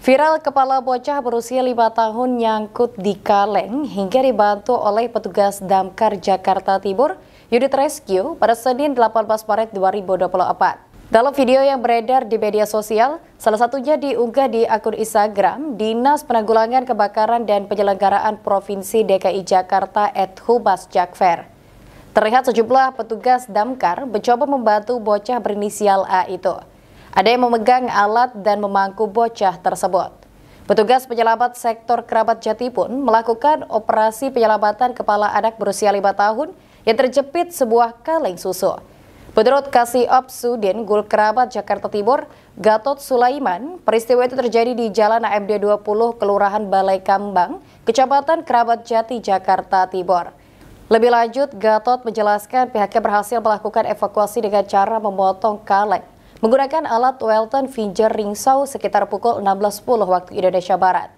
Viral kepala bocah berusia lima tahun nyangkut di kaleng hingga dibantu oleh petugas Damkar Jakarta Timur Unit Rescue pada Senin 18 Maret 2024. Dalam video yang beredar di media sosial, salah satunya diunggah di akun Instagram Dinas Penanggulangan Kebakaran dan Penyelenggaraan Provinsi DKI Jakarta at Hubas Jakfer. Terlihat sejumlah petugas damkar mencoba membantu bocah berinisial A itu. Ada yang memegang alat dan memangku bocah tersebut. Petugas penyelamat sektor kerabat jati pun melakukan operasi penyelamatan kepala anak berusia lima tahun yang terjepit sebuah kaleng susu. Menurut Ops Sudin Gul Kerabat Jakarta Timur, Gatot Sulaiman, peristiwa itu terjadi di Jalan AMD 20 Kelurahan Balai Kambang, Kecamatan Kerabat Jati, Jakarta Timur. Lebih lanjut, Gatot menjelaskan pihaknya berhasil melakukan evakuasi dengan cara memotong kaleng menggunakan alat Welton Finger Ringsau sekitar pukul 16.10 waktu Indonesia Barat.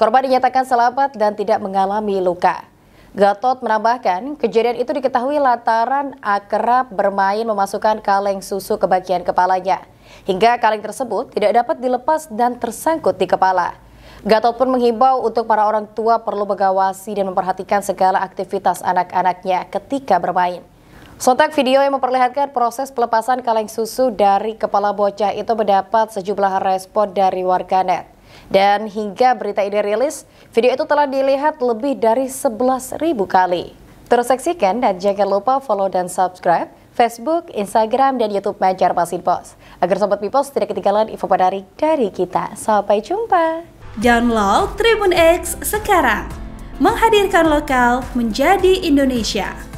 Korban dinyatakan selamat dan tidak mengalami luka. Gatot menambahkan, kejadian itu diketahui lataran akrab bermain memasukkan kaleng susu ke bagian kepalanya. Hingga kaleng tersebut tidak dapat dilepas dan tersangkut di kepala. Gatot pun menghimbau untuk para orang tua perlu mengawasi dan memperhatikan segala aktivitas anak-anaknya ketika bermain. Sontak video yang memperlihatkan proses pelepasan kaleng susu dari kepala bocah itu mendapat sejumlah respon dari warganet. Dan hingga berita ini rilis, video itu telah dilihat lebih dari 11.000 kali. Terus saksikan dan jangan lupa follow dan subscribe Facebook, Instagram, dan Youtube Majar Pasin Pos. Agar Sobat Pipos tidak ketinggalan info menarik dari kita. Sampai jumpa! Download Tribun X sekarang! Menghadirkan lokal menjadi Indonesia.